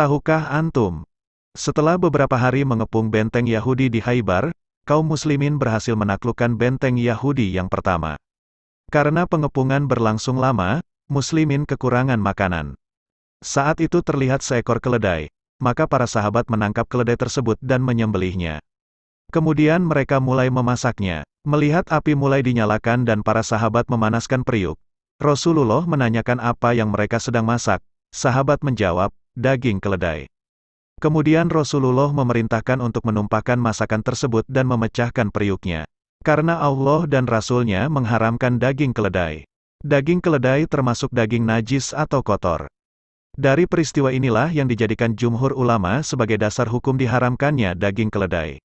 Tahukah antum? Setelah beberapa hari mengepung benteng Yahudi di Haibar, kaum muslimin berhasil menaklukkan benteng Yahudi yang pertama. Karena pengepungan berlangsung lama, muslimin kekurangan makanan. Saat itu terlihat seekor keledai, maka para sahabat menangkap keledai tersebut dan menyembelihnya. Kemudian mereka mulai memasaknya. Melihat api mulai dinyalakan dan para sahabat memanaskan periuk, Rasulullah menanyakan apa yang mereka sedang masak. Sahabat menjawab, daging keledai. Kemudian Rasulullah memerintahkan untuk menumpahkan masakan tersebut dan memecahkan periuknya. Karena Allah dan Rasulnya mengharamkan daging keledai. Daging keledai termasuk daging najis atau kotor. Dari peristiwa inilah yang dijadikan jumhur ulama sebagai dasar hukum diharamkannya daging keledai.